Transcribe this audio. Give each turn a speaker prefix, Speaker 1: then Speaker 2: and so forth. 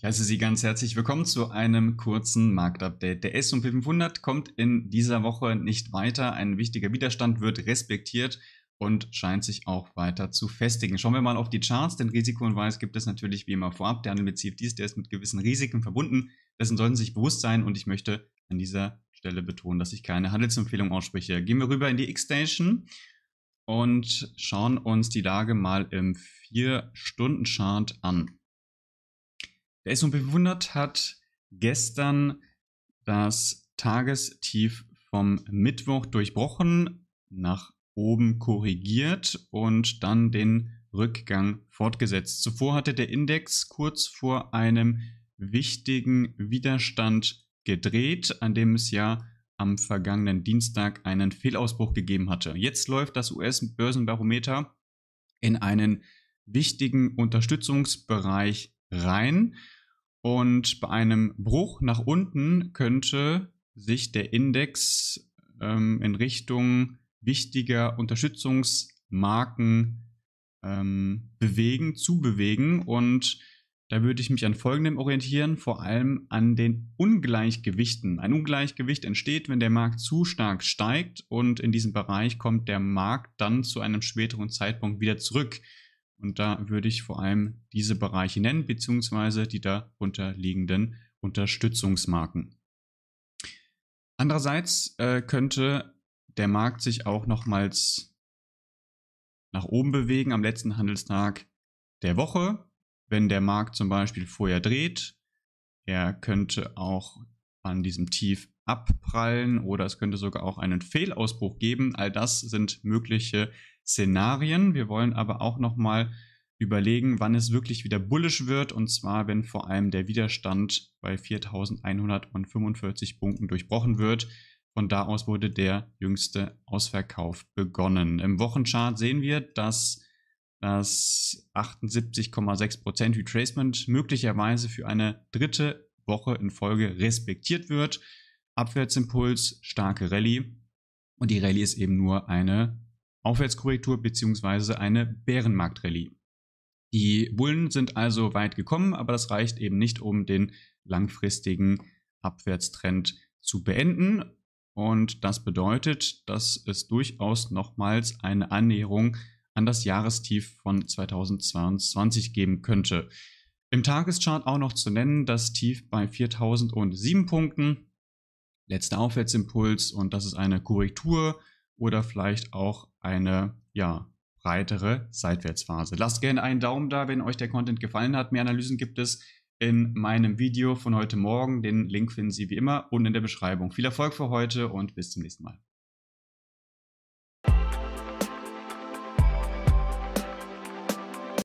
Speaker 1: Ich heiße Sie ganz herzlich willkommen zu einem kurzen Marktupdate. Der S&P 500 kommt in dieser Woche nicht weiter. Ein wichtiger Widerstand wird respektiert und scheint sich auch weiter zu festigen. Schauen wir mal auf die Charts, denn Risikohinweis gibt es natürlich wie immer vorab. Der Handel bezieht dies, der ist mit gewissen Risiken verbunden. Dessen sollten Sie sich bewusst sein und ich möchte an dieser Stelle betonen, dass ich keine Handelsempfehlung ausspreche. Gehen wir rüber in die X-Station und schauen uns die Lage mal im 4-Stunden-Chart an. Der ist so bewundert hat gestern das Tagestief vom Mittwoch durchbrochen, nach oben korrigiert und dann den Rückgang fortgesetzt. Zuvor hatte der Index kurz vor einem wichtigen Widerstand gedreht, an dem es ja am vergangenen Dienstag einen Fehlausbruch gegeben hatte. Jetzt läuft das US-Börsenbarometer in einen wichtigen Unterstützungsbereich rein. Und bei einem Bruch nach unten könnte sich der Index ähm, in Richtung wichtiger Unterstützungsmarken ähm, bewegen, zubewegen. Und da würde ich mich an Folgendem orientieren, vor allem an den Ungleichgewichten. Ein Ungleichgewicht entsteht, wenn der Markt zu stark steigt und in diesem Bereich kommt der Markt dann zu einem späteren Zeitpunkt wieder zurück. Und da würde ich vor allem diese Bereiche nennen, beziehungsweise die darunter liegenden Unterstützungsmarken. Andererseits äh, könnte der Markt sich auch nochmals nach oben bewegen am letzten Handelstag der Woche, wenn der Markt zum Beispiel vorher dreht. Er könnte auch an diesem Tief abprallen oder es könnte sogar auch einen Fehlausbruch geben. All das sind mögliche Szenarien. Wir wollen aber auch nochmal überlegen, wann es wirklich wieder bullisch wird und zwar, wenn vor allem der Widerstand bei 4145 Punkten durchbrochen wird. Von da aus wurde der jüngste Ausverkauf begonnen. Im Wochenchart sehen wir, dass das 78,6% Retracement möglicherweise für eine dritte Woche in Folge respektiert wird. Abwärtsimpuls, starke Rallye. Und die Rallye ist eben nur eine Aufwärtskorrektur bzw. eine Bärenmarktrallye. Die Bullen sind also weit gekommen, aber das reicht eben nicht, um den langfristigen Abwärtstrend zu beenden. Und das bedeutet, dass es durchaus nochmals eine Annäherung an das Jahrestief von 2022 geben könnte. Im Tageschart auch noch zu nennen das Tief bei 4007 Punkten letzter Aufwärtsimpuls und das ist eine Korrektur oder vielleicht auch eine, ja, breitere Seitwärtsphase. Lasst gerne einen Daumen da, wenn euch der Content gefallen hat. Mehr Analysen gibt es in meinem Video von heute Morgen. Den Link finden Sie wie immer unten in der Beschreibung. Viel Erfolg für heute und bis zum nächsten Mal.